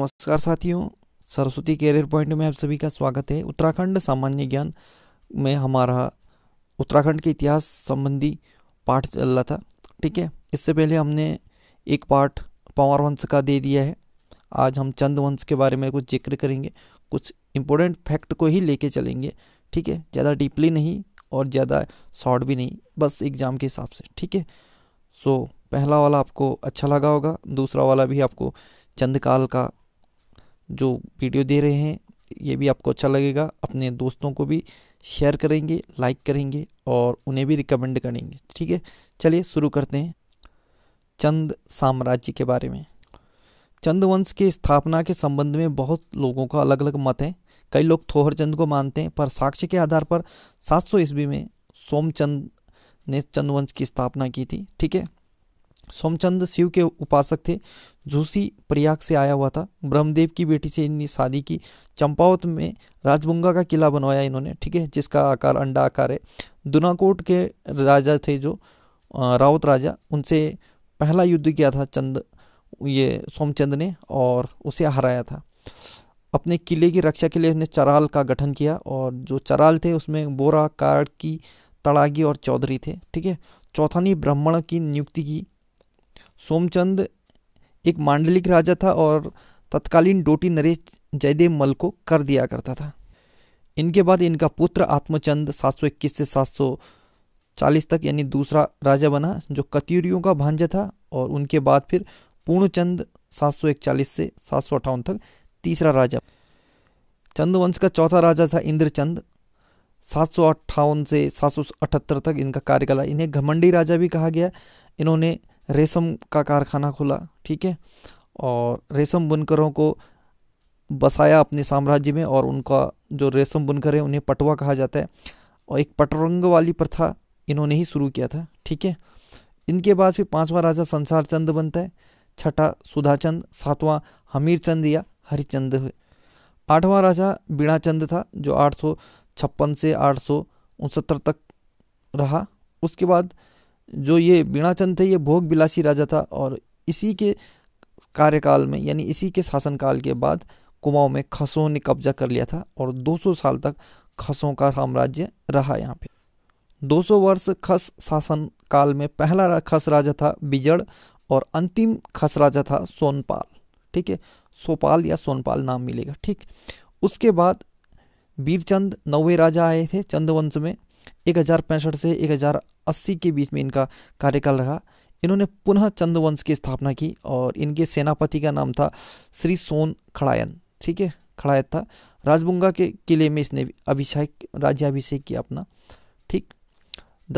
नमस्कार साथियों Saraswati career point में आप सभी का स्वागत है उत्तराखंड सामान्य ज्ञान में हमारा उत्तराखंड के इतिहास संबंधी पाठ चल रहा था ठीक है इससे पहले हमने एक पाठ पंवार वंश का दे दिया है आज हम चंद वंश के बारे में कुछ जिक्र करेंगे कुछ इम्पोर्टेंट फैक्ट को ही लेके चलेंगे ठीक है ज़्यादा डीपली नहीं और ज़्यादा शॉर्ट भी नहीं बस एग्ज़ाम के हिसाब से ठीक है सो पहला वाला आपको अच्छा लगा होगा दूसरा वाला भी आपको चंद काल का जो वीडियो दे रहे हैं ये भी आपको अच्छा लगेगा अपने दोस्तों को भी शेयर करेंगे लाइक करेंगे और उन्हें भी रिकमेंड करेंगे ठीक है चलिए शुरू करते हैं चंद साम्राज्य के बारे में चंद वंश की स्थापना के संबंध में बहुत लोगों का अलग अलग मत है कई लोग थोहर चंद को मानते हैं पर साक्ष्य के आधार पर 700 सौ ईस्वी में सोमचंद ने चंद वंश की स्थापना की थी ठीक है सोमचंद शिव के उपासक थे झूसी प्रयाग से आया हुआ था ब्रह्मदेव की बेटी से इनकी शादी की चंपावत में राजबुंगा का किला बनवाया इन्होंने ठीक है जिसका आकार अंडा आकार है दुनाकोट के राजा थे जो राउत राजा उनसे पहला युद्ध किया था चंद ये सोमचंद ने और उसे हराया था अपने किले की रक्षा के लिए उसने चराल का गठन किया और जो चराल थे उसमें बोरा काड़ की तड़ागी और चौधरी थे ठीक है चौथानी ब्राह्मण की नियुक्ति की सोमचंद एक मांडलिक राजा था और तत्कालीन डोटी नरेश जयदेव मल को कर दिया करता था इनके बाद इनका पुत्र आत्मचंद 721 से 740 तक यानी दूसरा राजा बना जो कत्यूरियों का भांजा था और उनके बाद फिर पूर्णचंद 741 से सात तक तीसरा राजा चंद वंश का चौथा राजा था इंद्रचंद सात से सात तक इनका कार्यकाल इन्हें घमंडी राजा भी कहा गया इन्होंने रेशम का कारखाना खुला ठीक है और रेशम बुनकरों को बसाया अपने साम्राज्य में और उनका जो रेशम बुनकर है उन्हें पटवा कहा जाता है और एक पटरंग वाली प्रथा इन्होंने ही शुरू किया था ठीक है इनके बाद फिर पांचवा राजा संसार चंद बनता है छठा सुधाचंद सातवां हमीर चंद या हरिचंद आठवां राजा बीणा चंद था जो आठ से आठ तक रहा उसके बाद जो ये बीणाचंद थे ये भोग बिलासी राजा था और इसी के कार्यकाल में यानी इसी के शासनकाल के बाद कुमाऊं में खसों ने कब्जा कर लिया था और 200 साल तक खसों का साम्राज्य रहा यहाँ पे 200 वर्ष खस शासन काल में पहला खस राजा था बिजड़ और अंतिम खस राजा था सोनपाल ठीक है सोपाल या सोनपाल नाम मिलेगा ठीक उसके बाद वीरचंद नौवे राजा आए थे चंद्रवंश में एक हज़ार पैंसठ से एक हज़ार अस्सी के बीच में इनका कार्यकाल रहा इन्होंने पुनः चंद्रवंश की स्थापना की और इनके सेनापति का नाम था श्री सोन खड़ायन ठीक है खड़ायन था राजबुंगा के किले में इसने अभिषेक राज्याभिषेक किया अपना ठीक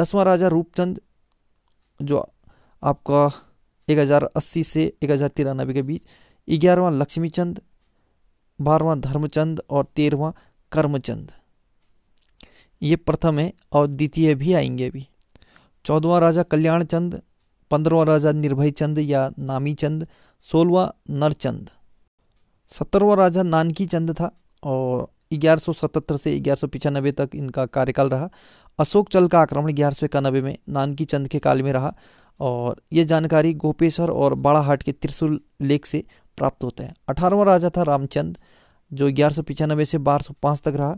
दसवां राजा रूपचंद जो आपका 1080 से एक हज़ार तिरानबे के बीच ग्यारहवां लक्ष्मीचंद बारहवां धर्मचंद और तेरहवा कर्मचंद ये प्रथम है और द्वितीय भी आएंगे अभी चौदवा राजा कल्याण चंद पंद्रवा राजा निर्भय चंद या नामी चंद सोलवा नरचंद सत्तरवा राजा नानकी चंद था और 1177 से ग्यारह तक इनका कार्यकाल रहा अशोक चल का आक्रमण ग्यारह में नानकी चंद के काल में रहा और ये जानकारी गोपेश्वर और बाड़ाहाट के त्रिशूल लेख से प्राप्त होता है अठारहवा राजा था रामचंद जो ग्यारह से बारह तक रहा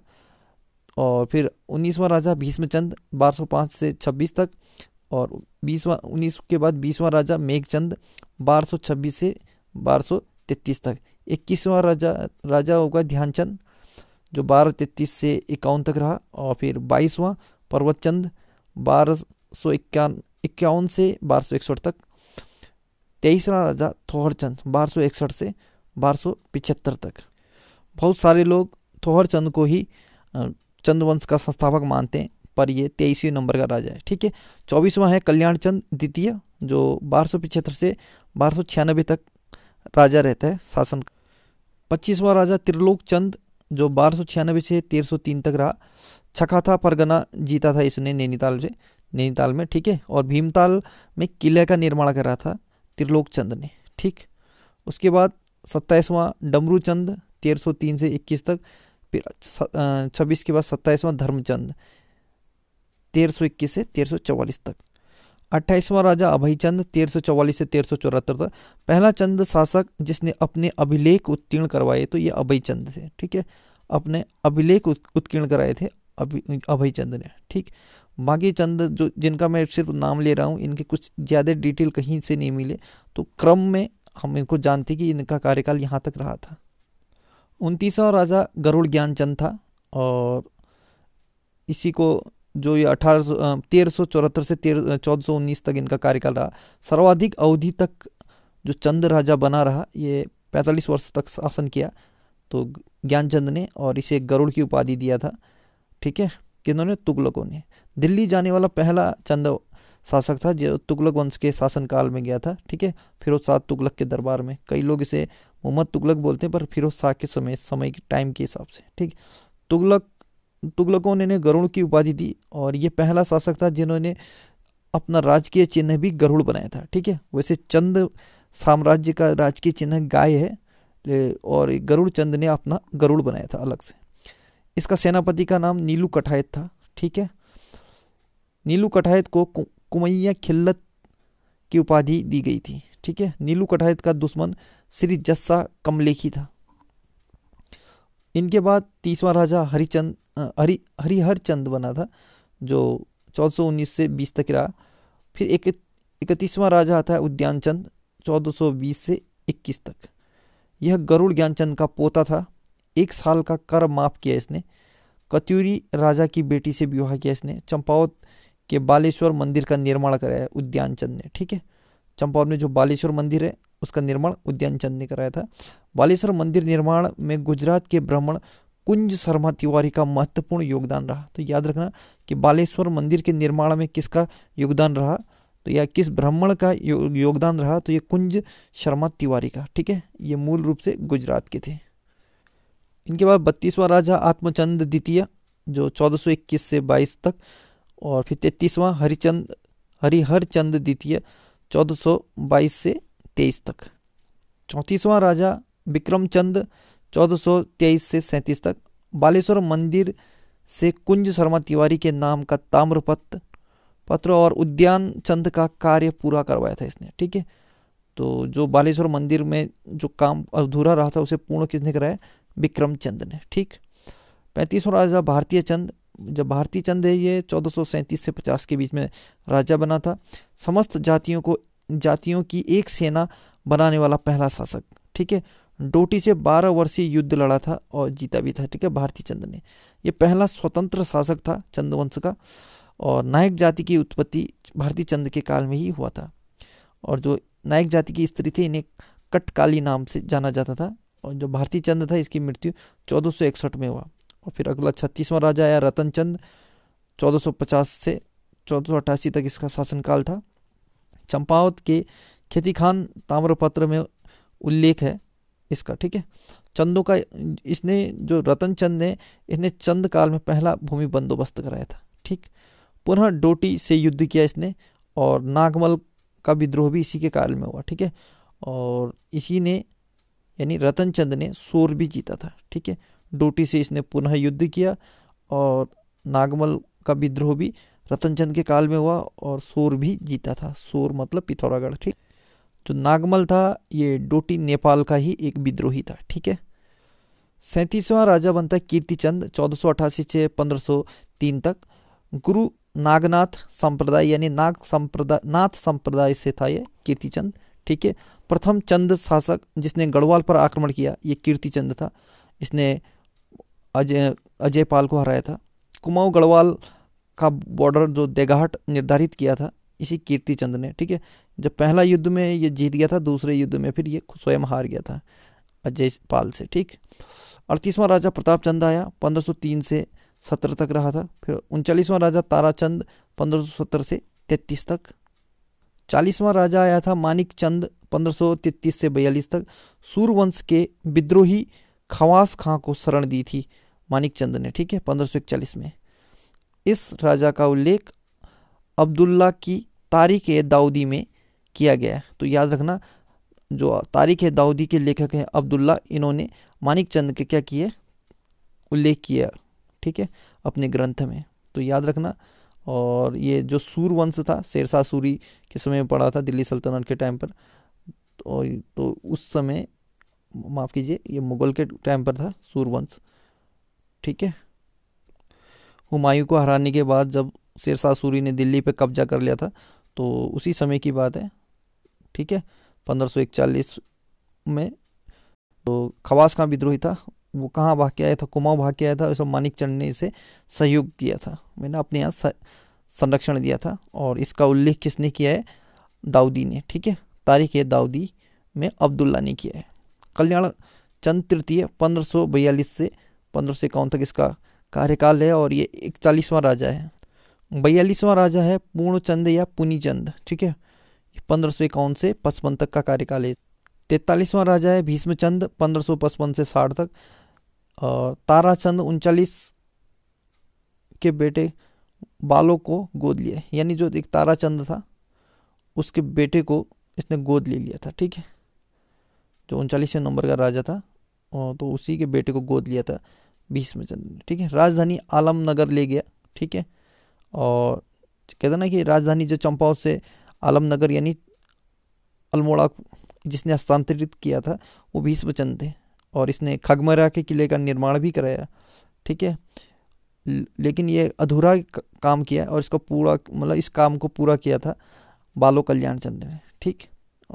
और फिर उन्नीसवां राजा बारह सौ बारह से छब्बीस तक और बीसवा उन्नीस के बाद बीसवां राजा मेघचंद बारह सौ छब्बीस से बारह सौ तक इक्कीसवां राजा राजा होगा ध्यानचंद जो बारह तैतीस से इक्यावन तक रहा और फिर बाईसवां पर्वतचंद बारह सौ इक्यावन इक्यावन से बारह सौ इकसठ तक तेईसवा राजा थोहरचंद बारह सौ इकसठ से बारह सौ पिछहत्तर तक बहुत सारे लोग थोहरचंद को ही चंद्रवंश का संस्थापक मानते हैं पर ये तेईसवें नंबर का राजा है ठीक है चौबीसवां है कल्याण चंद द्वितीय जो बारह से बारह तक राजा रहता है शासन पच्चीसवां राजा त्रिलोक चंद जो बारह से 1303 तक रहा छखा था परगना जीता था इसने नैनीताल से नैनीताल में ठीक है और भीमताल में किले का निर्माण करा था त्रिलोक चंद ने ठीक उसके बाद सत्ताईसवां डमरू चंद तेरह से इक्कीस तक फिर छब्बीस के बाद सत्ताईसवां धर्मचंद तेरह सौ इक्कीस से तेरह सौ चौवालीस तक अट्ठाईसवां राजा अभयचंद तेरह सौ चौवालीस से तेरह सौ चौहत्तर तक पहला चंद शासक जिसने अपने अभिलेख उत्तीर्ण करवाए तो ये अभयचंद थे ठीक है अपने अभिलेख उत्कीर्ण कराए थे अभि अभयचंद ने ठीक बाकी चंद जो जिनका मैं सिर्फ नाम ले रहा हूँ इनके कुछ ज़्यादा डिटेल कहीं से नहीं मिले तो क्रम में हम इनको जानते कि इनका कार्यकाल यहाँ तक रहा था उनतीसवां राजा गरुड़ ज्ञानचंद था और इसी को जो ये अठारह तेरह सौ चौहत्तर से तेरह चौदह सौ उन्नीस तक इनका कार्यकाल रहा सर्वाधिक अवधि तक जो चंद राजा बना रहा ये पैंतालीस वर्ष तक शासन किया तो ज्ञानचंद ने और इसे गरुड़ की उपाधि दिया था ठीक है किन्होंने तुगलकों ने दिल्ली जाने वाला पहला चंद शासक था जो तुगलक वंश के शासनकाल में गया था ठीक है फिरोज शाह तुगलक के दरबार में कई लोग इसे मोहम्मद तुगलक बोलते हैं पर फिरोज शाह के समय समय के टाइम के हिसाब से ठीक तुगलक तुगलकों ने गरुड़ की उपाधि दी और ये पहला शासक था जिन्होंने अपना राजकीय चिन्ह भी गरुड़ बनाया था ठीक है वैसे चंद साम्राज्य का राजकीय चिन्ह गाय है और गरुड़ चंद ने अपना गरुड़ बनाया था अलग से इसका सेनापति का नाम नीलू कठायत था ठीक है नीलू कठायत को कुमैया खिल्लत की उपाधि दी गई थी ठीक है नीलू कटायत का दुश्मन श्री जस्सा कमलेखी था इनके बाद तीसवा राजा हरिचंद हरि हरिहर चंद बना था जो चौदह सौ उन्नीस से बीस तक रहा फिर एक इकतीसवां राजा आता है उद्यानचंद चौदह सौ बीस से इक्कीस तक यह गरुड़ ज्ञानचंद का पोता था एक साल का कर माफ किया इसने कत्यूरी राजा की बेटी से विवाह किया इसने चंपावत कि बालेश्वर मंदिर का निर्माण कराया उद्यान चंद ने ठीक है चंपावत में जो बालेश्वर मंदिर है उसका निर्माण उद्यान चंद ने कराया था बालेश्वर मंदिर निर्माण में गुजरात के ब्राह्मण कुंज शर्मा तिवारी का महत्वपूर्ण योगदान रहा तो याद रखना कि बालेश्वर मंदिर के निर्माण में किसका योगदान रहा तो या किस ब्राह्मण का योगदान रहा तो ये कुंज शर्मा तिवारी का ठीक है ये मूल रूप से गुजरात के थे इनके बाद बत्तीसवां राजा आत्मचंद द्वितीय जो 1421 से 22 तक और फिर तैतीसवां हरिचंद हरिहर चंद द्वितीय बाईस से तेईस तक चौंतीसवां राजा विक्रमचंद तेईस से सैंतीस तक बालेश्वर मंदिर से कुंज शर्मा तिवारी के नाम का ताम्रपत्र पत्र और उद्यान चंद का कार्य पूरा करवाया था इसने ठीक है तो जो बालेश्वर मंदिर में जो काम अधूरा रहा था उसे पूर्ण किसने कराया विक्रम चंद ने ठीक पैंतीसवां राजा भारतीय चंद जब भारतीय चंद है ये चौदह से पचास के बीच में राजा बना था समस्त जातियों को जातियों की एक सेना बनाने वाला पहला शासक ठीक है डोटी से बारह वर्षीय युद्ध लड़ा था और जीता भी था ठीक है भारतीय चंद ने ये पहला स्वतंत्र शासक था चंदवंश का और नायक जाति की उत्पत्ति भारतीय चंद के काल में ही हुआ था और जो नायक जाति की स्त्री थी इन्हें कटकाली नाम से जाना जाता था और जो भारतीय चंद था इसकी मृत्यु चौदह में हुआ और फिर अगला छत्तीसवां राजा आया रतन चंद 1450 से चौदह तक इसका शासनकाल था चंपावत के खेती खान ताम्रपत्र में उल्लेख है इसका ठीक है चंदों का इसने जो रतन चंद ने इसने चंद काल में पहला भूमि बंदोबस्त कराया था ठीक पुनः डोटी से युद्ध किया इसने और नागमल का विद्रोह भी इसी के काल में हुआ ठीक है और इसी ने यानी रतन चंद ने सोर भी जीता था ठीक है डोटी से इसने पुनः युद्ध किया और नागमल का विद्रोह भी रतनचंद के काल में हुआ और सोर भी जीता था सोर मतलब पिथौरागढ़ ठीक जो नागमल था ये डोटी नेपाल का ही एक विद्रोही था ठीक है सैंतीसवां राजा बनता है कीर्तिचंद चौदह सौ से पंद्रह तक गुरु नागनाथ संप्रदाय यानी नाग संप्रदाय नाथ संप्रदाय से था ये कीर्तिचंद ठीक है प्रथम चंद शासक जिसने गढ़वाल पर आक्रमण किया ये कीर्तिचंद था इसने अजय अजय पाल को हराया था कुमाऊँ गढ़वाल का बॉर्डर जो देगाहट निर्धारित किया था इसी कीर्ति चंद ने ठीक है जब पहला युद्ध में ये जीत गया था दूसरे युद्ध में फिर ये स्वयं हार गया था अजय पाल से ठीक अड़तीसवां राजा प्रताप चंद आया 1503 से 17 तक रहा था फिर उनचालीसवां राजा ताराचंद पंद्रह से 33 तक चालीसवां राजा आया था मानिक चंद पंद्रह से बयालीस तक सूर्यवंश के विद्रोही खवास खां को शरण दी थी मानिक चंद ने ठीक है पंद्रह में इस राजा का उल्लेख अब्दुल्ला की तारीख दाऊदी में किया गया है तो याद रखना जो तारीख दाऊदी के लेखक हैं अब्दुल्ला इन्होंने मानिक चंद के क्या किए उल्लेख किया ठीक है अपने ग्रंथ में तो याद रखना और ये जो सूर्यवंश था शेरशाह सूरी के समय में पढ़ा था दिल्ली सल्तनत के टाइम पर तो, तो उस समय माफ़ कीजिए ये मुगल के टाइम पर था सूर्यवंश ठीक है हुमायूं को हराने के बाद जब शेरशाह सूरी ने दिल्ली पे कब्जा कर लिया था तो उसी समय की बात है ठीक है 1541 में तो खवास का विद्रोही था वो कहाँ भाग के आया था कुमाऊँ भाग के आया था उसमें मानिक चंद ने इसे सहयोग किया था मैंने अपने यहाँ संरक्षण दिया था और इसका उल्लेख किसने किया है दाऊदी ने ठीक है तारीख है दाऊदी में अब्दुल्ला ने किया है कल्याण चंद तृतीय पंद्रह से पंद्रह सौ इक्यावन तक इसका कार्यकाल है और ये इकतालीसवां राजा है बयालीसवां राजा है पूर्णचंद या पुनीचंद ठीक है पंद्रह सौ इक्यावन से पचपन तक का कार्यकाल है तैतालीसवां राजा है भीष्मचंद पंद्रह सौ पचपन से साठ तक और ताराचंद उनचालीस के बेटे बालों को गोद लिया यानी जो एक ताराचंद था उसके बेटे को इसने गोद ले लिया था ठीक है जो उनचालीसवें नंबर का राजा था तो उसी के बेटे को गोद लिया था बीसवें चंद्र ठीक है राजधानी आलमनगर ले गया ठीक है और कहते ना कि राजधानी जो चंपाओं से आलमनगर यानी अल्मोड़ा जिसने हस्तांतरित किया था वो भीष्म थे और इसने खगमरा के किले का निर्माण भी कराया ठीक है लेकिन ये अधूरा काम किया और इसको पूरा मतलब इस काम को पूरा किया था बालो कल्याण चंद ने ठीक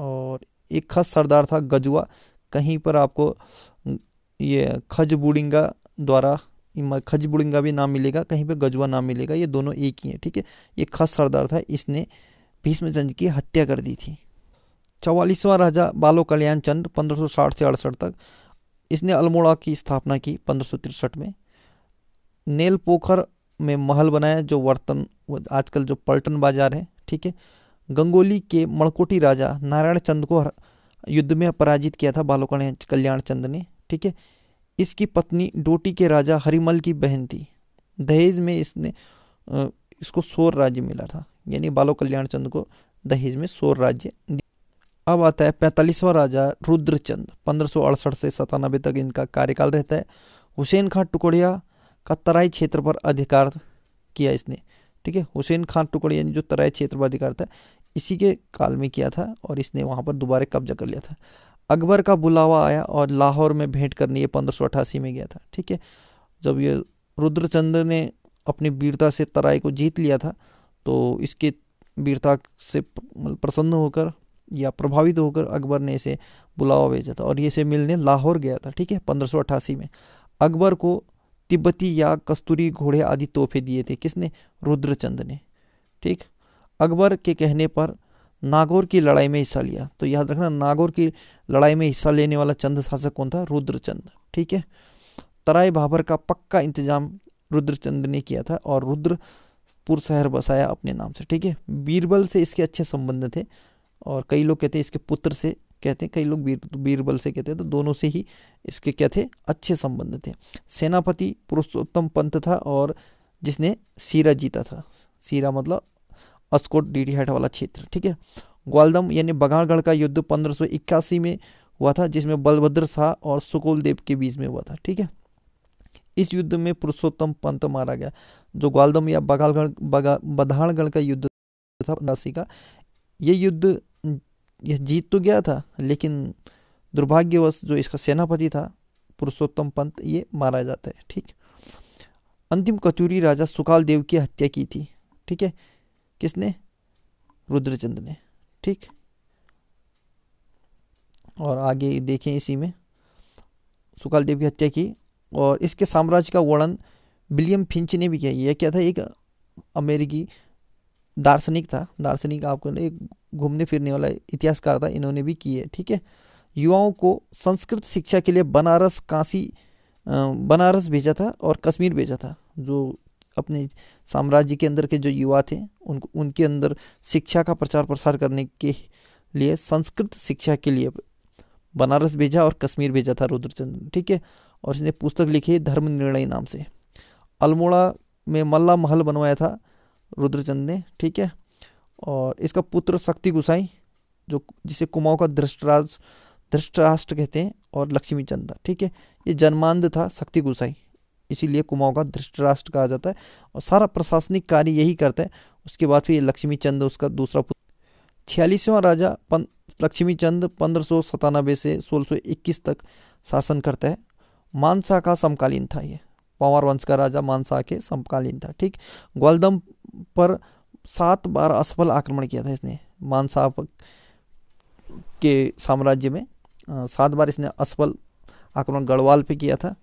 और एक खास सरदार था गजुआ कहीं पर आपको ये खज बूडिंगा द्वारा खजबुड़िंगा भी नाम मिलेगा कहीं पे गजुआ नाम मिलेगा ये दोनों एक ही हैं ठीक है ये खस सरदार था इसने भीष्मचंद की हत्या कर दी थी चौवालीसवां राजा बालो कल्याण चंद 1560 से अड़सठ तक इसने अल्मोड़ा की स्थापना की पंद्रह में नेल पोखर में महल बनाया जो वर्तन आजकल जो पलटन बाजार है ठीक है गंगोली के मणकोटी राजा नारायण चंद को युद्ध में पराजित किया था बालो कल्याण चंद ने ठीक है इसकी पत्नी डोटी के राजा हरिमल की बहन थी दहेज में इसने इसको सोर राज्य मिला था यानी बालो कल्याण चंद को दहेज में सोर राज्य अब आता है पैंतालीसवां राजा रुद्रचंद पंद्रह से सतानबे तक इनका कार्यकाल रहता है हुसैन खां टुकड़िया का तराई क्षेत्र पर अधिकार किया इसने ठीक है हुसैन खां टुकड़िया ने जो तराई क्षेत्र पर अधिकार था इसी के काल में किया था और इसने वहाँ पर दोबारा कब्जा कर लिया था अकबर का बुलावा आया और लाहौर में भेंट करने ये पंद्रह में गया था ठीक है जब ये रुद्रचंद्र ने अपनी वीरता से तराई को जीत लिया था तो इसके वीरता से मतलब प्रसन्न होकर या प्रभावित होकर अकबर ने इसे बुलावा भेजा था और ये इसे मिलने लाहौर गया था ठीक है पंद्रह में अकबर को तिब्बती या कस्तूरी घोड़े आदि तोहफे दिए थे किसने रुद्रचंद ने ठीक अकबर के कहने पर नागौर की लड़ाई में हिस्सा लिया तो याद रखना नागौर की लड़ाई में हिस्सा लेने वाला चंद शासक कौन था रुद्रचंद ठीक है तराई बाबर का पक्का इंतजाम रुद्रचंद ने किया था और रुद्रपुर शहर बसाया अपने नाम से ठीक है बीरबल से इसके अच्छे संबंध थे और कई लोग कहते हैं इसके पुत्र से कहते हैं कई लोग बीर बीरबल से कहते हैं तो दोनों से ही इसके क्या थे अच्छे संबंध थे सेनापति पुरुषोत्तम पंत था और जिसने सीरा जीता था सीरा मतलब अस्कोट डीडीहाट वाला क्षेत्र ठीक है ग्वालदम यानी बगाड़गढ़ का युद्ध पंद्रह में हुआ था जिसमें बलभद्र शाह और सुकुल देव के बीच में हुआ था ठीक है इस युद्ध में पुरुषोत्तम पंत मारा गया जो ग्वालदम या बगालगढ़ बधाणगढ़ का युद्ध था नासी का ये युद्ध यह जीत तो गया था लेकिन दुर्भाग्यवश जो इसका सेनापति था पुरुषोत्तम पंत ये मारा जाता है ठीक अंतिम कचूरी राजा सुकाल देव की हत्या की थी ठीक है किसने रुद्रचंद ने ठीक और आगे देखें इसी में देव की हत्या की और इसके साम्राज्य का वर्णन विलियम फिंच ने भी किया यह क्या था एक अमेरिकी दार्शनिक था दार्शनिक आपको एक घूमने फिरने वाला इतिहासकार था इन्होंने भी किए ठीक है युवाओं को संस्कृत शिक्षा के लिए बनारस काशी बनारस भेजा था और कश्मीर भेजा था जो अपने साम्राज्य के अंदर के जो युवा थे उनको उनके अंदर शिक्षा का प्रचार प्रसार करने के लिए संस्कृत शिक्षा के लिए बनारस भेजा और कश्मीर भेजा था ने ठीक है और इसने पुस्तक लिखी धर्म निर्णय नाम से अल्मोड़ा में मल्ला महल बनवाया था रुद्रचंद ने ठीक है और इसका पुत्र शक्ति गुसाई जो जिसे कुमाऊं का धृष्टराज धृष्टराष्ट्र कहते हैं और लक्ष्मी चंदा ठीक है ये जन्मांध था शक्ति गुसाई इसीलिए कुमाऊ का धृष्ट राष्ट्र कहा जाता है और सारा प्रशासनिक कार्य यही करता है उसके बाद फिर लक्ष्मी चंद उसका दूसरा पुत्र छियालीसवां राजा पन लक्ष्मी चंद पंद्रह सौ सतानबे से सोलह सौ इक्कीस तक शासन करता है मानसा का समकालीन था ये पंवर वंश का राजा मानसा के समकालीन था ठीक ग्वालदम पर सात बार असफल आक्रमण किया था इसने मानसा के साम्राज्य में सात बार इसने असफल आक्रमण गढ़वाल पे किया था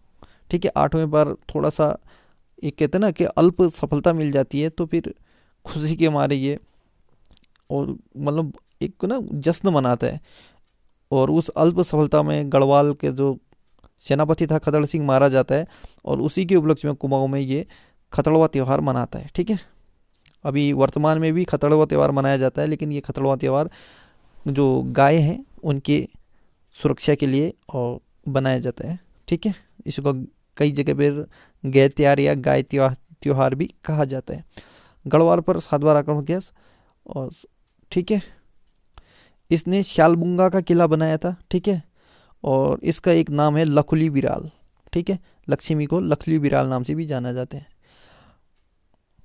ठीक है आठवें बार थोड़ा सा ये कहते हैं ना कि अल्प सफलता मिल जाती है तो फिर खुशी के मारे ये और मतलब एक ना जश्न मनाता है और उस अल्प सफलता में गढ़वाल के जो सेनापति था खतड़ सिंह मारा जाता है और उसी के उपलक्ष्य में कुमाऊँ में ये खतड़वा त्यौहार मनाता है ठीक है अभी वर्तमान में भी खतड़वा त्यौहार मनाया जाता है लेकिन ये खतड़वा त्यौहार जो गाय हैं उनकी सुरक्षा के लिए और बनाया जाता है ठीक है इसको कई जगह पर गय त्यार या गाय त्यौहार भी कहा जाता है गढ़वाल पर बार आक्रमण किया और ठीक है इसने श्यालबुंगा का किला बनाया था ठीक है और इसका एक नाम है लखुली बिराल ठीक है लक्ष्मी को लखली बिराल नाम से भी जाना जाते हैं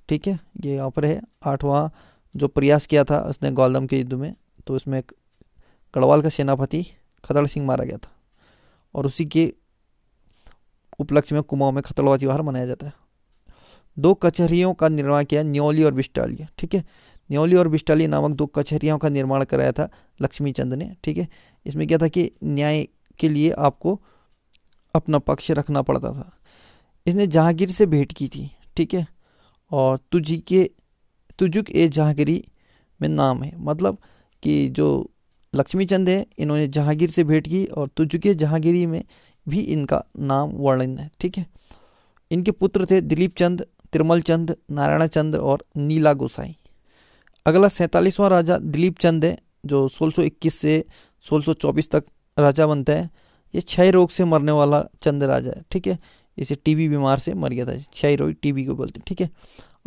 ठीक है ये यहाँ पर है आठवां जो प्रयास किया था उसने ग्वालम के युद्ध में तो इसमें गढ़वाल का सेनापति खदड़ सिंह मारा गया था और उसी के उपलक्ष्य में कुमाऊं में खतरवा त्यौहार मनाया जाता है दो कचहरियों का निर्माण किया न्योली और बिस्टाली ठीक है न्योली और बिस्टाली नामक दो कचहरियों का निर्माण कराया था लक्ष्मी चंद ने ठीक है इसमें क्या था कि न्याय के लिए आपको अपना पक्ष रखना पड़ता था इसने जहांगीर से भेंट की थी ठीक है और तुझी के तुजुक ए जहांगीरी में नाम है मतलब कि जो लक्ष्मी चंद है इन्होंने जहांगीर से भेंट की और तुजुके जहांगीरी में भी इनका नाम वर्णन है ठीक है इनके पुत्र थे दिलीप चंद तिरमल चंद नारायण चंद और नीला गोसाई अगला सैंतालीसवां राजा दिलीप चंद है जो 1621 से 1624 तक राजा बनता है ये क्षय रोग से मरने वाला चंद राजा है ठीक है इसे टीबी बीमार से मर गया था क्षय रोग टीबी को बोलते हैं ठीक है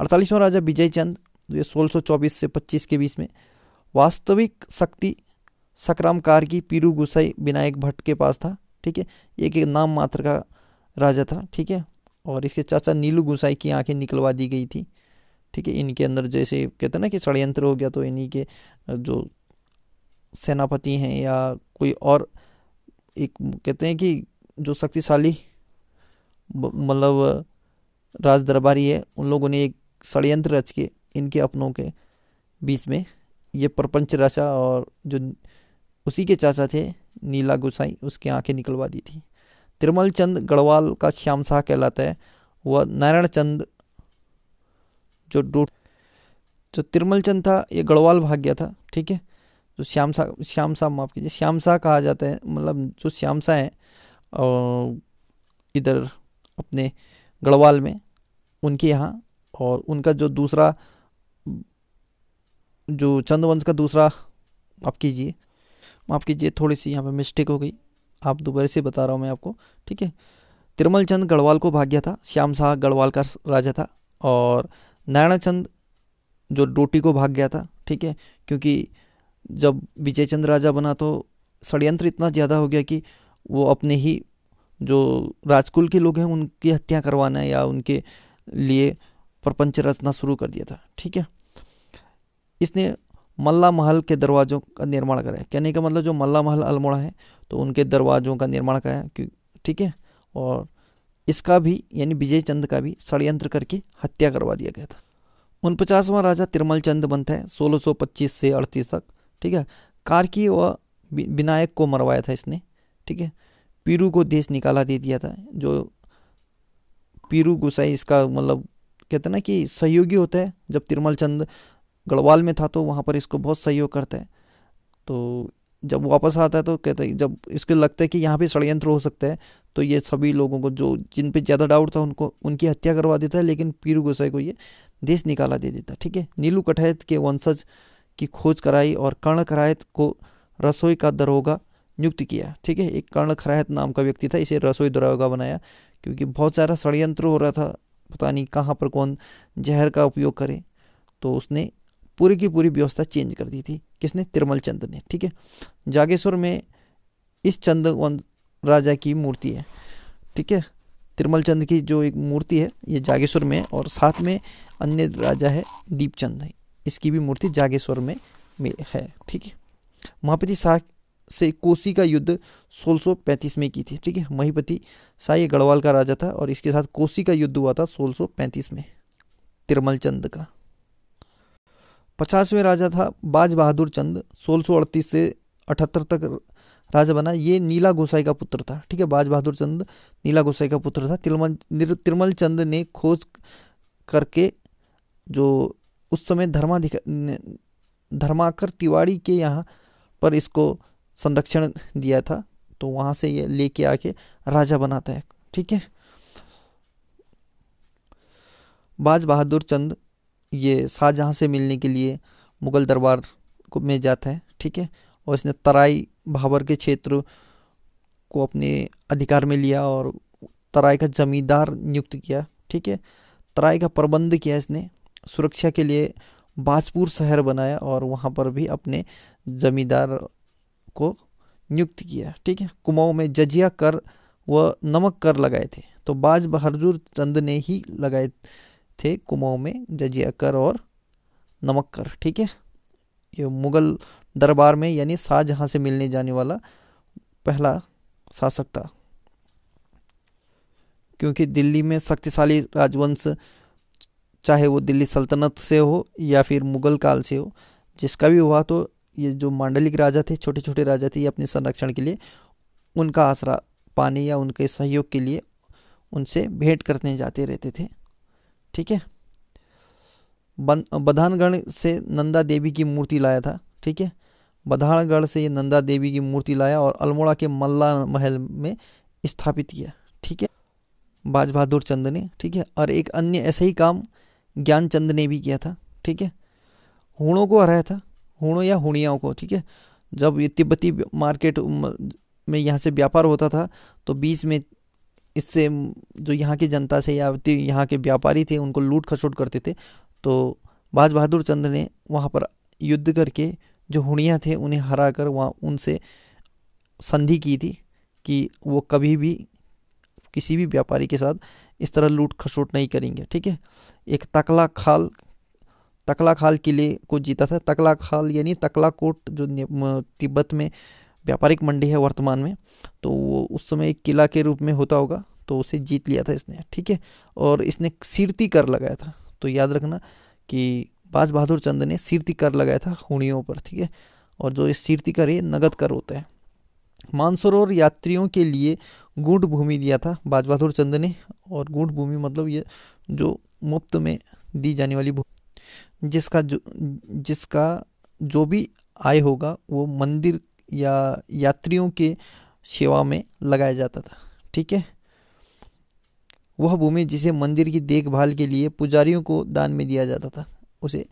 अड़तालीसवां राजा विजय चंद ये 1624 से 25 के बीच में वास्तविक शक्ति सकरामकार की पीरू गुसाई विनायक भट्ट के पास था ठीक है ये एक नाम मात्र का राजा था ठीक है और इसके चाचा नीलू गुसाई की आंखें निकलवा दी गई थी ठीक है इनके अंदर जैसे कहते हैं ना कि षडयंत्र हो गया तो इन्हीं के जो सेनापति हैं या कोई और एक कहते हैं कि जो शक्तिशाली मतलब राज दरबारी है उन लोगों ने एक षडयंत्र रच के इनके अपनों के बीच में ये प्रपंच रचा और जो उसी के चाचा थे नीला गोसाई उसकी आंखें निकलवा दी थी तिरमल चंद गढ़वाल का श्याम शाह कहलाता है वह नारायण चंद जो डोट जो तिरमल चंद था ये गढ़वाल भाग गया था ठीक है जो श्याम शाह श्याम शाह माफ़ कीजिए श्याम शाह कहा जाता है मतलब जो श्याम शाह हैं और इधर अपने गढ़वाल में उनके यहाँ और उनका जो दूसरा जो चंद्रवंश का दूसरा माफ़ कीजिए माफ़ कीजिए थोड़ी सी यहाँ पे मिस्टेक हो गई आप दोबारा से बता रहा हूँ मैं आपको ठीक है तिरमल चंद गढ़वाल को भाग्य था श्याम शाह गढ़वाल का राजा था और नारायण चंद जो डोटी को भाग गया था ठीक है क्योंकि जब विजय चंद राजा बना तो षडयंत्र इतना ज़्यादा हो गया कि वो अपने ही जो राजकुल के लोग हैं उनकी हत्या करवाना या उनके लिए प्रपंच रचना शुरू कर दिया था ठीक है इसने मल्ला महल के दरवाज़ों का निर्माण कराया कहने का मतलब जो मल्ला महल अल्मोड़ा है तो उनके दरवाज़ों का निर्माण कराया ठीक है और इसका भी यानी विजय चंद का भी षडयंत्र करके हत्या करवा दिया गया था उनपचासवां राजा तिरमल चंद बनता है सोलह से अड़तीस तक ठीक है कार्की व विनायक को मरवाया था इसने ठीक है पीरू को देश निकाला दे दिया था जो पीरू गुसाई इसका मतलब कहते ना कि सहयोगी होता है जब तिरमल चंद गढ़वाल में था तो वहाँ पर इसको बहुत सहयोग करते हैं तो जब वापस आता है तो कहते हैं जब इसको लगता है कि यहाँ पे षडयंत्र हो सकता है तो ये सभी लोगों को जो जिन पे ज़्यादा डाउट था उनको उनकी हत्या करवा देता है लेकिन पीरू गोसाई को ये देश निकाला दे देता है ठीक है नीलू कठैत के वंशज की खोज कराई और कर्ण खरायत को रसोई का दरोगा नियुक्त किया ठीक है एक कर्ण खरायत नाम का व्यक्ति था इसे रसोई दरोगा बनाया क्योंकि बहुत सारा षडयंत्र हो रहा था पता नहीं कहाँ पर कौन जहर का उपयोग करे तो उसने पूरी की पूरी व्यवस्था चेंज कर दी थी किसने तिरमल चंद ने ठीक है जागेश्वर में इस चंद राजा की मूर्ति है ठीक है तिरमल चंद की जो एक मूर्ति है ये जागेश्वर में और साथ में अन्य राजा है दीपचंद इसकी भी मूर्ति जागेश्वर में, में है ठीक है महापति शाह से कोसी का युद्ध 1635 में की थी ठीक है महीपति शाह ये गढ़वाल का राजा था और इसके साथ कोसी का युद्ध हुआ था 1635 में तिरमल चंद का पचासवें राजा था बाज बहादुर चंद सोलह से अठहत्तर तक राजा बना ये नीला गोसाई का पुत्र था ठीक है बाज बहादुर चंद नीला गोसाई का पुत्र था तिलमल तिरमल चंद ने खोज करके जो उस समय धर्माधिक धर्माकर तिवाड़ी के यहाँ पर इसको संरक्षण दिया था तो वहाँ से ये लेके आके राजा बनाता है ठीक है बाज बहादुर चंद ये शाहजहाँ से मिलने के लिए मुग़ल दरबार को में जाता है ठीक है और इसने तराई भाबर के क्षेत्र को अपने अधिकार में लिया और तराई का जमींदार नियुक्त किया ठीक है तराई का प्रबंध किया इसने सुरक्षा के लिए बाजपुर शहर बनाया और वहाँ पर भी अपने जमींदार को नियुक्त किया ठीक है कुमाऊँ में जजिया कर व नमक कर लगाए थे तो बाज बहरजूर चंद ने ही लगाए थे कुमाऊँ में जजियाकर और नमक कर ठीक है ये मुग़ल दरबार में यानी शाहजहाँ से मिलने जाने वाला पहला शासक था क्योंकि दिल्ली में शक्तिशाली राजवंश चाहे वो दिल्ली सल्तनत से हो या फिर मुग़ल काल से हो जिसका भी हुआ तो ये जो मांडलिक राजा थे छोटे छोटे राजा थे ये अपने संरक्षण के लिए उनका आसरा पाने या उनके सहयोग के लिए उनसे भेंट करने जाते रहते थे ठीक है बधानगढ़ से नंदा देवी की मूर्ति लाया था ठीक है बधानगढ़ से ये नंदा देवी की मूर्ति लाया और अल्मोड़ा के मल्ला महल में स्थापित किया ठीक है बाज बहादुर चंद ने ठीक है और एक अन्य ऐसे ही काम ज्ञानचंद ने भी किया था ठीक है हुणों को हराया था हुणों या हुणियाओं को ठीक है जब ये तिब्बती मार्केट में यहाँ से व्यापार होता था तो बीच में इससे जो यहाँ की जनता से या यहाँ के व्यापारी थे उनको लूट खसोट करते थे तो बाज बहादुर चंद्र ने वहाँ पर युद्ध करके जो हुड़ियाँ थे उन्हें हरा कर वहाँ उनसे संधि की थी कि वो कभी भी किसी भी व्यापारी के साथ इस तरह लूट खसोट नहीं करेंगे ठीक है एक तकला खाल तकला खाल किले को जीता था तकला खाल यानी तकला कोट जो तिब्बत में व्यापारिक मंडी है वर्तमान में तो वो उस समय एक किला के रूप में होता होगा तो उसे जीत लिया था इसने ठीक है और इसने सिरती कर लगाया था तो याद रखना कि बाज बहादुर चंद ने सिरती कर लगाया था खूणियों पर ठीक है और जो ये सीरती कर ये नगद कर होता है मानसरोवर यात्रियों के लिए गुंड भूमि दिया था बाज बहादुर चंद ने और गुंड भूमि मतलब ये जो मुफ्त में दी जाने वाली भूमि जिसका जो जिसका जो भी आय होगा वो मंदिर या यात्रियों के सेवा में लगाया जाता था ठीक है वह भूमि जिसे मंदिर की देखभाल के लिए पुजारियों को दान में दिया जाता था उसे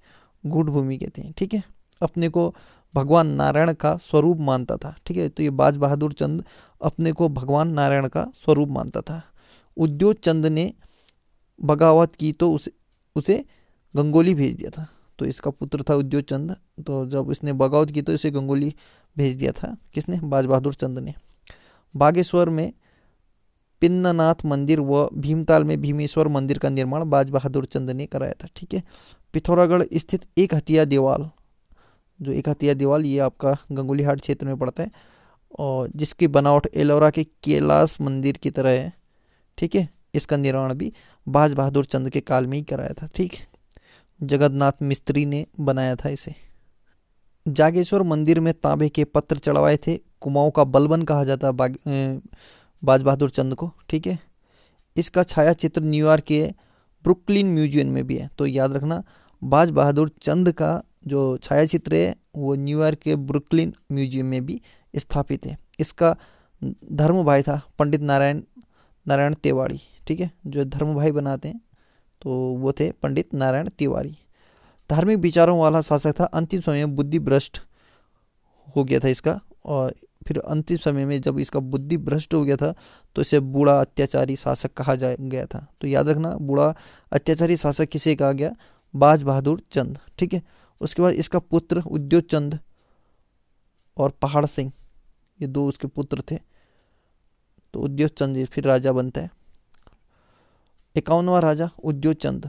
गुड भूमि कहते हैं ठीक है अपने को भगवान नारायण का स्वरूप मानता था ठीक है तो ये बाज बहादुर चंद अपने को भगवान नारायण का स्वरूप मानता था उद्योग चंद ने बगावत की तो उसे उसे गंगोली भेज दिया था तो इसका पुत्र था उद्योग चंद तो जब इसने बगावत की तो इसे गंगोली भेज दिया था किसने बाज बहादुर चंद ने बागेश्वर में पिन्ननाथ मंदिर व भीमताल में भीमेश्वर मंदिर का निर्माण बाज बहादुर चंद ने कराया था ठीक है पिथौरागढ़ स्थित एक हथिया दीवाल जो एक हथिया दीवाल ये आपका गंगोली हाट क्षेत्र में पड़ता है और जिसकी बनावट एलोरा के कैलाश मंदिर की तरह है ठीक है इसका निर्माण भी बाज बहादुर चंद के काल में ही कराया था ठीक है जगन्नाथ मिस्त्री ने बनाया था इसे जागेश्वर मंदिर में तांबे के पत्र चढ़वाए थे कुमाऊं का बलबन कहा जाता बाग बाज बहादुर चंद को ठीक है इसका छाया चित्र न्यूयॉर्क के ब्रुकलिन म्यूजियम में भी है तो याद रखना बाज बहादुर चंद का जो छाया चित्र है वो न्यूयॉर्क के ब्रुकलिन म्यूजियम में भी स्थापित है इसका धर्म भाई था पंडित नारायण नारायण तिवाड़ी ठीक है जो धर्म भाई बनाते हैं तो वो थे पंडित नारायण तिवारी धार्मिक विचारों वाला शासक था अंतिम समय में बुद्धि भ्रष्ट हो गया था इसका और फिर अंतिम समय में जब इसका बुद्धि भ्रष्ट हो गया था तो इसे बूढ़ा अत्याचारी शासक कहा जा गया था तो याद रखना बूढ़ा अत्याचारी शासक किसे कहा गया बाज बहादुर चंद ठीक है उसके बाद इसका पुत्र उद्योग चंद और पहाड़ सिंह ये दो उसके पुत्र थे तो उद्योग चंद फिर राजा बनता है इक्यावनवा राजा उद्योग चंद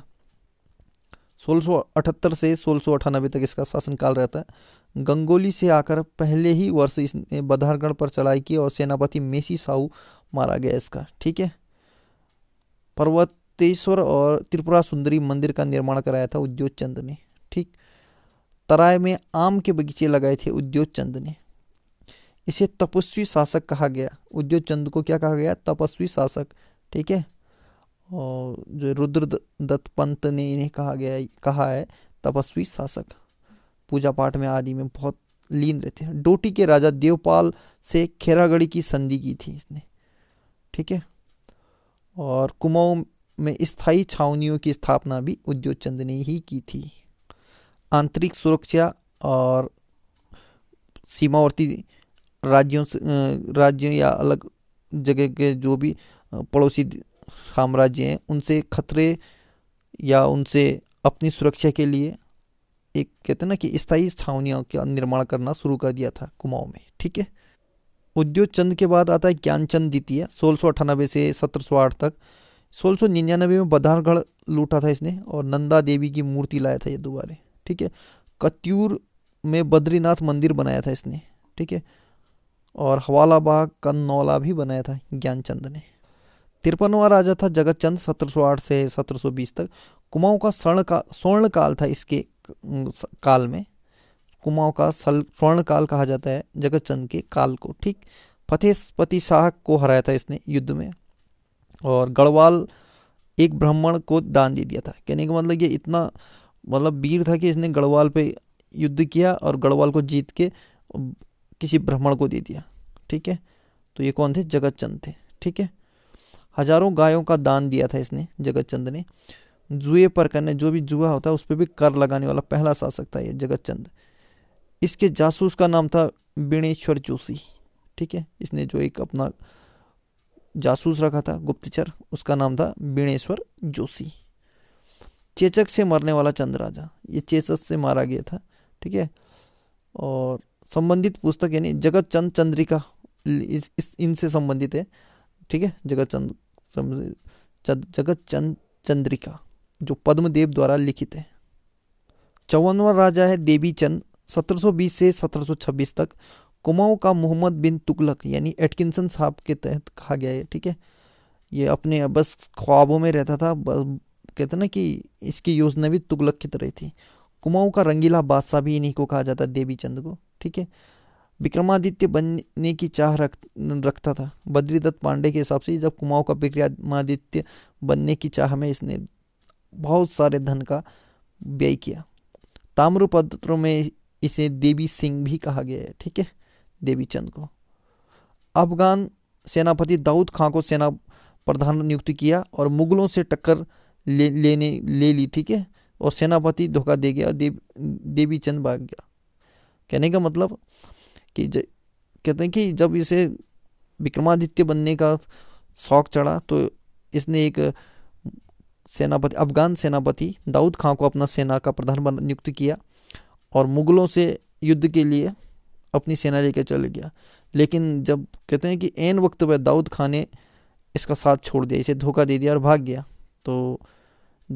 सोलह से सोलह तक इसका शासनकाल रहता है गंगोली से आकर पहले ही वर्ष इसने बधारगढ़ पर चढ़ाई की और सेनापति मेसी साहू मारा गया इसका ठीक है पर्वतेश्वर और त्रिपुरा सुंदरी मंदिर का निर्माण कराया था उद्योग चंद ने ठीक तराय में आम के बगीचे लगाए थे उद्योग चंद ने इसे तपस्वी शासक कहा गया उद्योग चंद को क्या कहा गया तपस्वी शासक ठीक है और जो रुद्र दत्त पंत ने इन्हें कहा गया कहा है तपस्वी शासक पूजा पाठ में आदि में बहुत लीन रहते हैं डोटी के राजा देवपाल से खेरागढ़ी की संधि की थी इसने ठीक है और कुमाऊं में स्थायी छावनियों की स्थापना भी उद्योग चंद ने ही की थी आंतरिक सुरक्षा और सीमावर्ती राज्यों से राज्यों या अलग जगह के जो भी पड़ोसी साम्राज्य हैं उनसे खतरे या उनसे अपनी सुरक्षा के लिए एक कहते हैं ना कि स्थायी छावनियों का निर्माण करना शुरू कर दिया था कुमाऊँ में ठीक है उद्योग चंद के बाद आता है ज्ञानचंद द्वितीय सोलह से सत्रह तक सोलह में बधारगढ़ लूटा था इसने और नंदा देवी की मूर्ति लाया था ये दोबारे ठीक है कत्यूर में बद्रीनाथ मंदिर बनाया था इसने ठीक है और हवाला बाग कन्नौला भी बनाया था ज्ञानचंद ने तिरपनवा राजा था जगत चंद सत्रह से 1720 तक कुमाऊं का स्वर्ण का स्वर्ण काल था इसके काल में कुमाऊं का सल स्वर्ण काल कहा जाता है जगत चंद के काल को ठीक फतेहपति शाह को हराया था इसने युद्ध में और गढ़वाल एक ब्राह्मण को दान दे दिया था कहने का मतलब ये इतना मतलब वीर था कि इसने गढ़वाल पे युद्ध किया और गढ़वाल को जीत के किसी ब्राह्मण को दे दिया ठीक है तो ये कौन थे जगत चंद थे ठीक है हजारों गायों का दान दिया था इसने जगत चंद ने जुए पर करने जो भी जुआ होता है उस पर भी कर लगाने वाला पहला शासक था ये जगत चंद इसके जासूस का नाम था बिणेश्वर जोशी ठीक है इसने जो एक अपना जासूस रखा था गुप्तचर उसका नाम था बिणेश्वर जोशी चेचक से मरने वाला चंद राजा ये चेचक से मारा गया था ठीक है और संबंधित पुस्तक यानी जगत चंद चंद्रिका इस, इस इनसे संबंधित है ठीक है जगत चंद जगत चंद चंद्रिका जो पद्मदेव द्वारा लिखित है चौवनवा राजा है देवी चंद 1720 से 1726 तक कुमाऊं का मोहम्मद बिन तुगलक यानी एटकिंसन साहब के तहत कहा गया है ठीक है ये अपने बस ख्वाबों में रहता था बस कहते ना कि इसकी योजना भी तुगलक की तरह थी कुमाऊं का रंगीला बादशाह भी इन्हीं को कहा जाता है देवी चंद को ठीक है विक्रमादित्य बनने की चाह रख रखता था बद्रीदत्त पांडे के हिसाब से जब कुमाऊं का विक्रमादित्य बनने की चाह में इसने बहुत सारे धन का व्यय किया ताम्रपत्रों में इसे देवी सिंह भी कहा गया है ठीक है देवी चंद को अफगान सेनापति दाऊद खां को सेना प्रधान नियुक्त किया और मुगलों से टक्कर ले लेने ले ली ठीक है और सेनापति धोखा दे गया देव देवी चंद भाग गया कहने का मतलब कि कहते हैं कि जब इसे विक्रमादित्य बनने का शौक चढ़ा तो इसने एक सेनापति अफगान सेनापति दाऊद खां को अपना सेना का प्रधान बन नियुक्त किया और मुगलों से युद्ध के लिए अपनी सेना लेकर चले गया लेकिन जब कहते हैं कि एन वक्त पर दाऊद खां ने इसका साथ छोड़ दिया इसे धोखा दे दिया और भाग गया तो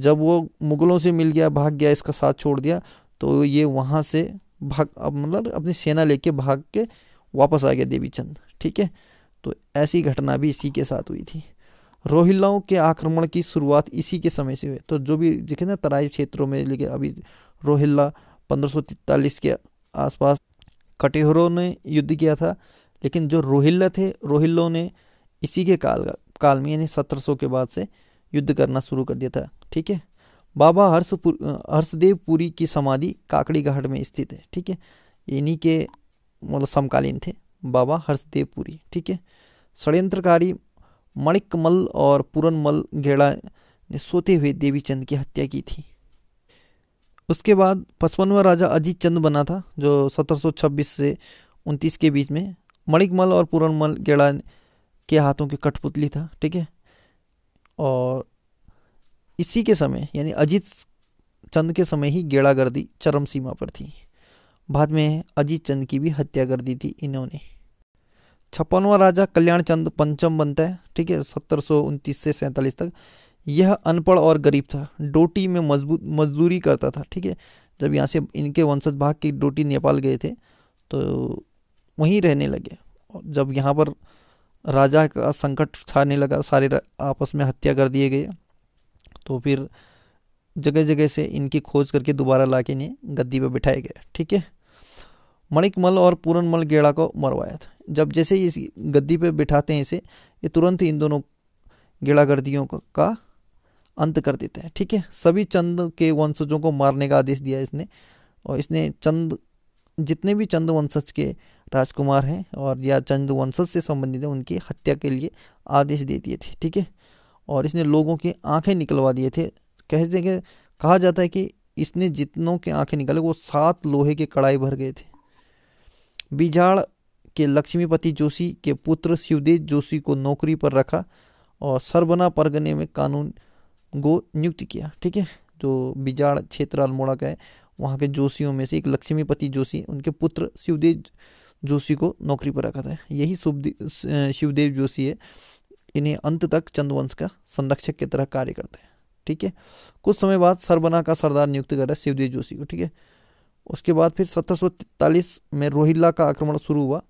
जब वो मुगलों से मिल गया भाग गया इसका साथ छोड़ दिया तो ये वहाँ से भाग मतलब अपनी सेना लेके भाग के वापस आ गया देवी चंद ठीक है तो ऐसी घटना भी इसी के साथ हुई थी रोहिल्लाओं के आक्रमण की शुरुआत इसी के समय से हुई तो जो भी देखे ना तराई क्षेत्रों में लेकिन अभी रोहिल्ला पंद्रह के आसपास कटेहरों ने युद्ध किया था लेकिन जो रोहिल्ला थे रोहिल्लों ने इसी के काल काल में यानी सत्रह के बाद से युद्ध करना शुरू कर दिया था ठीक है बाबा हर्षपुर हर्षदेवपुरी की समाधि काकड़ी घाट में स्थित है ठीक है इन्हीं के मतलब समकालीन थे बाबा हर्षदेवपुरी ठीक है षड्यंत्रकारी मणिकमल और पूरनमल घेड़ा ने सोते हुए देवीचंद की हत्या की थी उसके बाद पचपनवा राजा अजीत चंद बना था जो 1726 से 29 के बीच में मणिकमल और पूरनमल गेड़ा के हाथों की कठपुतली था ठीक है और इसी के समय यानी अजीत चंद के समय ही गेड़ागर्दी चरम सीमा पर थी बाद में अजीत चंद की भी हत्या कर दी थी इन्होंने छप्पनवा राजा कल्याण चंद पंचम बनता है ठीक है सत्तर से सैंतालीस तक यह अनपढ़ और गरीब था डोटी में मजबूत मजदूरी करता था ठीक है जब यहाँ से इनके वंशज भाग की डोटी नेपाल गए थे तो वहीं रहने लगे और जब यहाँ पर राजा का संकट छाने लगा सारे आपस में हत्या कर दिए गए तो फिर जगह जगह से इनकी खोज करके दोबारा ला के इन्हें गद्दी पर बिठाए गए ठीक है मणिकमल और पूरनमल गेड़ा को मरवाया था जब जैसे ही इस गद्दी पर बिठाते हैं इसे ये तुरंत इन दोनों गेड़ा गर्दियों का अंत कर देता है ठीक है सभी चंद के वंशजों को मारने का आदेश दिया इसने और इसने चंद जितने भी चंद वंशज के राजकुमार हैं और या चंद वंशज से संबंधित हैं उनकी हत्या के लिए आदेश दे दिए थे ठीक है और इसने लोगों की आंखें निकलवा दिए थे कहते हैं कहा जाता है कि इसने जितनों के आंखें निकाले वो सात लोहे के कड़ाई भर गए थे बिजाड़ के लक्ष्मीपति जोशी के पुत्र शिवदेव जोशी को नौकरी पर रखा और सरबना परगने में कानून को नियुक्त किया ठीक है जो बिजाड़ क्षेत्र अल्मोड़ा का है वहाँ के जोशियों में से एक लक्ष्मीपति जोशी उनके पुत्र शिवदेव जोशी को नौकरी पर रखा था यही शिवदेव जोशी है इन्हें अंत तक चंद्रवंश का संरक्षक की तरह कार्य करते हैं ठीक है कुछ समय बाद सरबना का सरदार नियुक्त कर है शिवदेव जोशी को ठीक है उसके बाद फिर सत्रह में रोहिल्ला का आक्रमण शुरू हुआ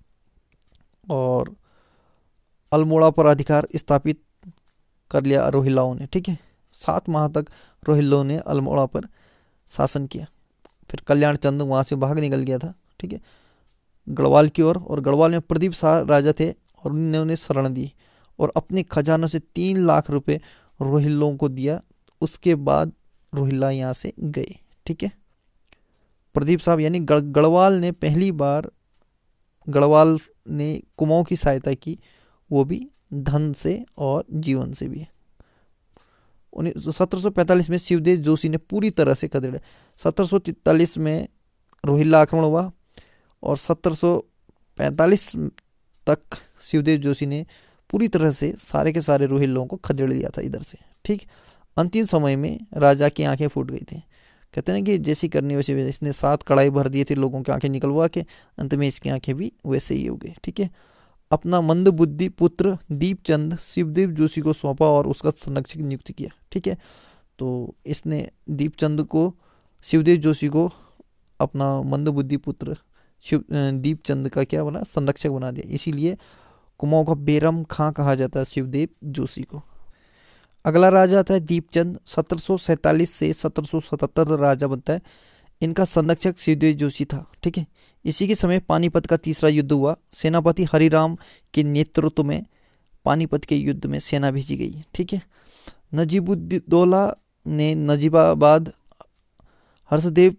और अल्मोड़ा पर अधिकार स्थापित कर लिया रोहिल्लाओं ने ठीक है सात माह तक रोहिल्लों ने अल्मोड़ा पर शासन किया फिर कल्याण चंद वहाँ से भाग निकल गया था ठीक है गढ़वाल की ओर और, और गढ़वाल में प्रदीप शाह राजा थे और उन्होंने उन्हें शरण दी और अपने खजानों से तीन लाख रुपए रोहिल्लों को दिया उसके बाद रोहिल्ला यहाँ से गए ठीक है प्रदीप साहब यानी गढ़ गढ़वाल ने पहली बार गढ़वाल ने कुमाऊँ की सहायता की वो भी धन से और जीवन से भी उन्नीस सत्रह में शिवदेव जोशी ने पूरी तरह से खदेड़ा सत्रह में रोहिल्ला आक्रमण हुआ और सत्रह तक शिवदेव जोशी ने पूरी तरह से सारे के सारे लोगों को खदेड़ दिया था इधर से ठीक अंतिम समय में राजा की आंखें फूट गई थी कहते हैं कि जैसी करनी वैसी इसने सात कड़ाई भर दिए थे लोगों की आंखें निकलवा के अंत में इसकी आंखें भी वैसे ही हो गई ठीक है अपना मंद बुद्धि पुत्र दीपचंद शिवदेव जोशी को सौंपा और उसका संरक्षक नियुक्त किया ठीक है तो इसने दीपचंद को शिवदेव जोशी को अपना बुद्धि पुत्र शिव दीपचंद का क्या बना संरक्षक बना दिया इसीलिए कुमाऊं का बेरम खां कहा जाता है शिवदेव जोशी को अगला राजा आता है दीपचंद सत्रह से सत्रह राजा बनता है इनका संरक्षक शिवदेव जोशी था ठीक है इसी के समय पानीपत का तीसरा युद्ध हुआ सेनापति हरिराम के नेतृत्व में पानीपत के युद्ध में सेना भेजी गई ठीक है नजीबुद्दौला ने नजीबाबाद हर्षदेव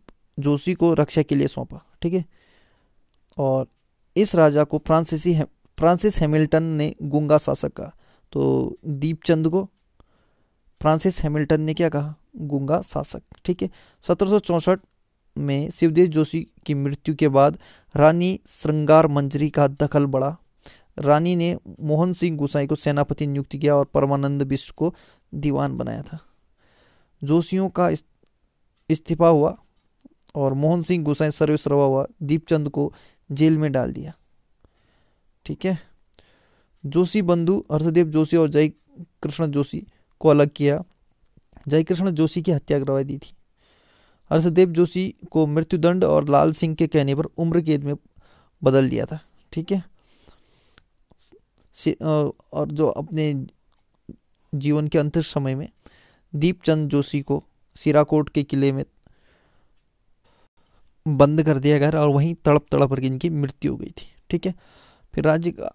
जोशी को रक्षा के लिए सौंपा ठीक है और इस राजा को फ्रांसीसी फ्रांसिस हैमिल्टन ने गुंगा शासक कहा तो दीपचंद को फ्रांसिस हैमिल्टन ने क्या कहा गुंगा शासक ठीक है सत्रह में शिवदेव जोशी की मृत्यु के बाद रानी श्रृंगार मंजरी का दखल बढ़ा रानी ने मोहन सिंह गोसाई को सेनापति नियुक्त किया और परमानंद विश्व को दीवान बनाया था जोशियों का इस्तीफा हुआ और मोहन सिंह गोसाई सर्वेसरवा हुआ दीपचंद को जेल में डाल दिया ठीक है जोशी बंधु हर्षदेव जोशी और जय कृष्ण जोशी को अलग किया जय कृष्ण जोशी की हत्या करवा दी थी हर्षदेव जोशी को मृत्युदंड और लाल सिंह के कहने पर उम्र कैद में बदल दिया था ठीक है और जो अपने जीवन के अंतिम समय में दीपचंद जोशी को सिराकोट के किले में बंद कर दिया गया और वहीं तड़प तड़प कर इनकी मृत्यु हो गई थी ठीक है फिर राज्य का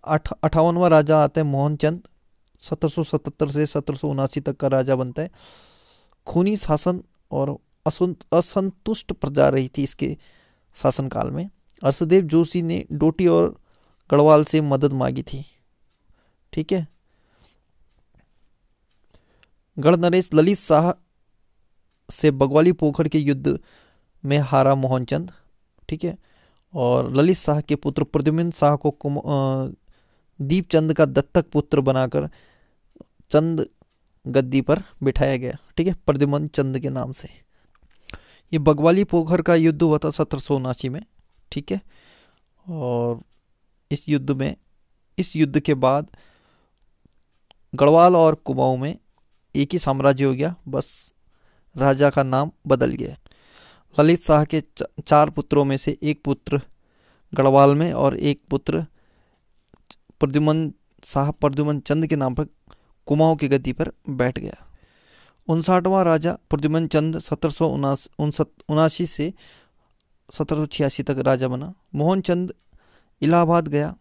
अठावनवा राजा आता है मोहनचंद 1777 से सत्रह तक का राजा बनता है खूनी शासन और असंतुष्ट प्रजा रही थी इसके शासनकाल में अर्षदेव जोशी ने डोटी और गढ़वाल से मदद मांगी थी ठीक है गढ़ नरेश ललित शाह से बगवाली पोखर के युद्ध में हारा मोहनचंद ठीक है और ललित शाह के पुत्र प्रद्युमिन शाह को दीपचंद का दत्तक पुत्र बनाकर चंद गद्दी पर बिठाया गया ठीक है प्रद्युमन चंद के नाम से ये बगवाली पोखर का युद्ध हुआ था सत्रह सौ उनासी में ठीक है और इस युद्ध में इस युद्ध के बाद गढ़वाल और कुमाऊं में एक ही साम्राज्य हो गया बस राजा का नाम बदल गया ललित शाह के चार पुत्रों में से एक पुत्र गढ़वाल में और एक पुत्र प्रद्युमन शाह प्रद्युमन चंद के नाम पर कुमाऊं की गद्दी पर बैठ गया उनसाठवां राजा प्रद्युमन चंद सत्रह सौ से सत्रह तक राजा बना मोहन चंद इलाहाबाद गया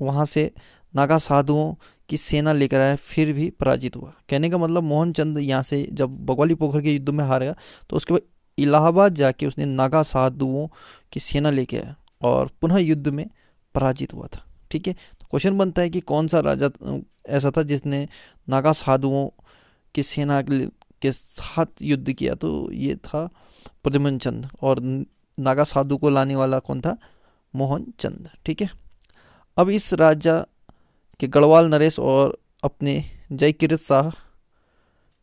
वहाँ से नागा साधुओं की सेना लेकर आया फिर भी पराजित हुआ कहने का मतलब मोहन चंद यहाँ से जब बगवाली पोखर के युद्ध में हार गया तो उसके बाद इलाहाबाद जाके उसने नागा साधुओं की सेना लेके आया और पुनः युद्ध में पराजित हुआ था ठीक है तो क्वेश्चन बनता है कि कौन सा राजा ऐसा था जिसने नागा साधुओं की सेना के साथ युद्ध किया तो ये था प्रद्युमन चंद और नागा साधु को लाने वाला कौन था मोहन चंद ठीक है अब इस राजा के गढ़वाल नरेश और अपने जय किरत शाह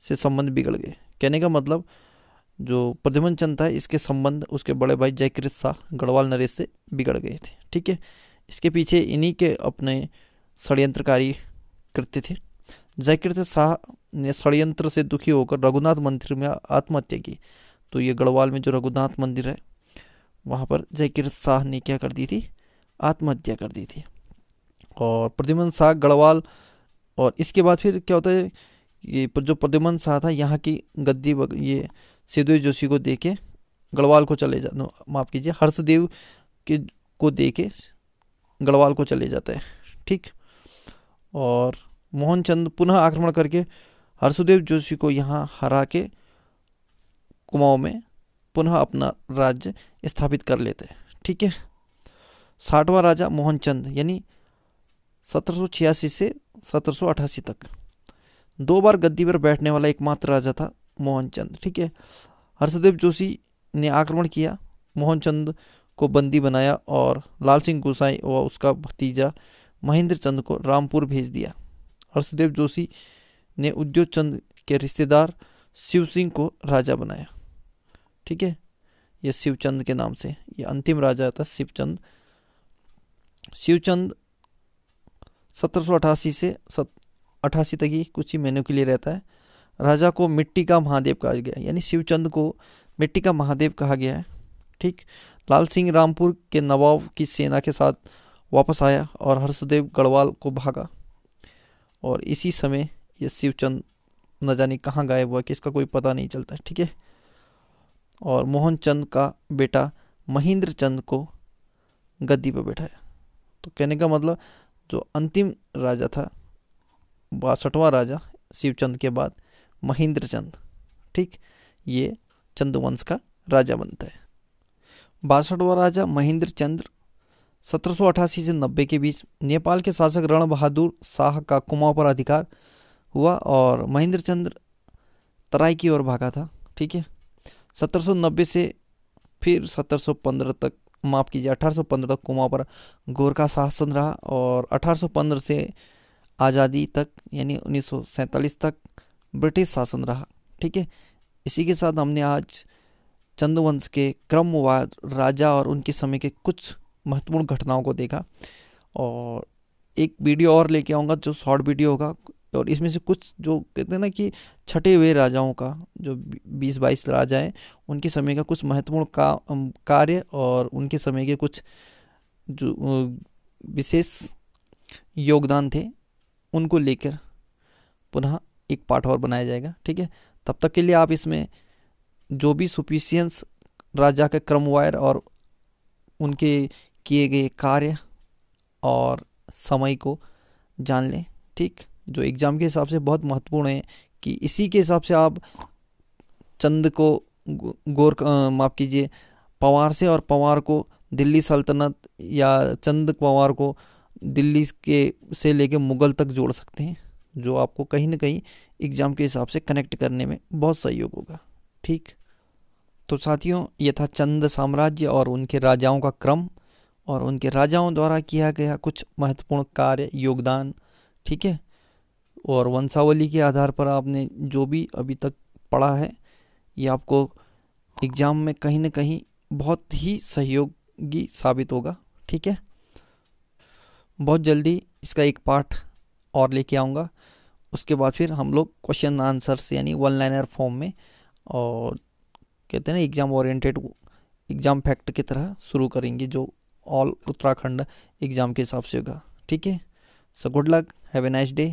से संबंध बिगड़ गए कहने का मतलब जो प्रद्युमन चंद था इसके संबंध उसके बड़े भाई जयकृत शाह गढ़वाल नरेश से बिगड़ गए थे ठीक है इसके पीछे इन्हीं के अपने षड्यंत्रकारी कृत्य थे जयकृत शाह ने षड्यंत्र से दुखी होकर रघुनाथ मंदिर में आत्महत्या की तो ये गढ़वाल में जो रघुनाथ मंदिर है वहाँ पर जयकृत शाह ने क्या कर दी थी आत्महत्या कर दी थी और प्रद्युमन शाह गढ़वाल और इसके बाद फिर क्या होता है ये जो प्रद्युमन शाह था यहाँ की गद्दी ये सिद्धू जोशी को दे के गढ़वाल को चले जा माफ़ कीजिए हर्षदेव के को दे के गढ़वाल को चले जाता है ठीक और मोहनचंद पुनः आक्रमण करके हर्षदेव जोशी को यहाँ हरा के कुमाऊँ में पुनः अपना राज्य स्थापित कर लेते हैं ठीक है साठवां राजा मोहनचंद यानी सत्रह से सत्रह तक दो बार गद्दी पर बैठने वाला एकमात्र राजा था मोहनचंद ठीक है हर्षदेव जोशी ने आक्रमण किया मोहनचंद को बंदी बनाया और लाल सिंह गोसाई व उसका भतीजा महेंद्र चंद को रामपुर भेज दिया हर्षदेव जोशी ने उद्योग चंद के रिश्तेदार शिव सिंह को राजा बनाया ठीक है यह शिवचंद के नाम से यह अंतिम राजा था शिवचंद शिवचंद सत्रह से सत अठासी तक ही कुछ ही महीनों के लिए रहता है राजा को मिट्टी का महादेव कहा गया यानी शिवचंद को मिट्टी का महादेव कहा गया है ठीक लाल सिंह रामपुर के नवाब की सेना के साथ वापस आया और हर्षदेव गढ़वाल को भागा और इसी समय ये शिवचंद न जाने कहाँ गायब हुआ कि इसका कोई पता नहीं चलता है ठीक है और मोहन चंद का बेटा महेंद्र चंद को गद्दी पर बैठाया तो कहने का मतलब जो अंतिम राजा था बासठवा राजा शिवचंद के बाद महेंद्र चंद ठीक ये चंदवंश का राजा बनता है बासठवा राजा महेंद्र चंद्र सत्रह से नब्बे के बीच नेपाल के शासक रण बहादुर शाह का कुमाऊं पर अधिकार हुआ और महेंद्र चंद्र तराई की ओर भागा था ठीक है 1790 से फिर 1715 तक माफ़ कीजिए 1815 तक कुमाऊं पर गोरखा शासन रहा और 1815 से आज़ादी तक यानी उन्नीस तक ब्रिटिश शासन रहा ठीक है इसी के साथ हमने आज चंद्रवंश के क्रमवार राजा और उनके समय के कुछ महत्वपूर्ण घटनाओं को देखा और एक वीडियो और लेके आऊँगा जो शॉर्ट वीडियो होगा और इसमें से कुछ जो कहते हैं ना कि छठे हुए राजाओं का जो बीस बाईस राजा हैं उनके समय का कुछ महत्वपूर्ण का कार्य और उनके समय के कुछ जो विशेष योगदान थे उनको लेकर पुनः एक पार्ट और बनाया जाएगा ठीक है तब तक के लिए आप इसमें जो भी सुपीसियंस राजा के क्रमवायर और उनके किए गए कार्य और समय को जान लें ठीक जो एग्ज़ाम के हिसाब से बहुत महत्वपूर्ण है कि इसी के हिसाब से आप चंद को गौर माफ़ कीजिए पवार से और पवार को दिल्ली सल्तनत या चंद पवार को दिल्ली के से लेके मुग़ल तक जोड़ सकते हैं जो आपको कहीं ना कहीं एग्ज़ाम के हिसाब से कनेक्ट करने में बहुत सहयोग होगा ठीक तो साथियों यथा चंद साम्राज्य और उनके राजाओं का क्रम और उनके राजाओं द्वारा किया गया कुछ महत्वपूर्ण कार्य योगदान ठीक है और वंशावली के आधार पर आपने जो भी अभी तक पढ़ा है ये आपको एग्ज़ाम में कहीं ना कहीं बहुत ही सहयोगी साबित होगा ठीक है बहुत जल्दी इसका एक पाठ और लेके आऊँगा उसके बाद फिर हम लोग क्वेश्चन आंसर्स यानी वन लाइनर फॉर्म में और कहते हैं ना एग्ज़ाम ओरिएंटेड एग्ज़ाम फैक्ट की तरह शुरू करेंगे जो ऑल उत्तराखंड एग्ज़ाम के हिसाब से होगा ठीक है so good luck have a nice day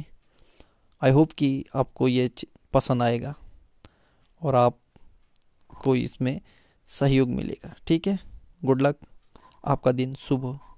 I hope कि आपको ये पसंद आएगा और आप को इसमें सहयोग मिलेगा ठीक है गुड लक आपका दिन शुभ हो